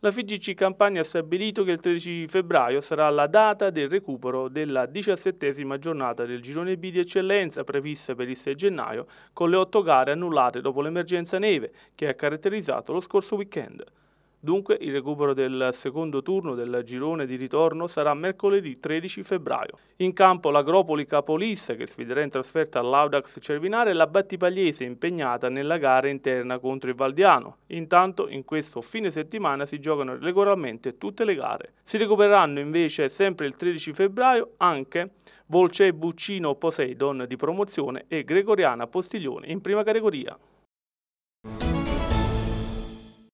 La FIGC Campania ha stabilito che il 13 febbraio sarà la data del recupero della diciassettesima giornata del girone B di eccellenza prevista per il 6 gennaio con le otto gare annullate dopo l'emergenza neve che ha caratterizzato lo scorso weekend. Dunque il recupero del secondo turno del girone di ritorno sarà mercoledì 13 febbraio. In campo l'Agropoli Capolis che sfiderà in trasferta all'Audax Cervinare e la Battipagliese impegnata nella gara interna contro il Valdiano. Intanto in questo fine settimana si giocano regolarmente tutte le gare. Si recupereranno invece sempre il 13 febbraio anche Volce Buccino Poseidon di promozione e Gregoriana Postiglione in prima categoria.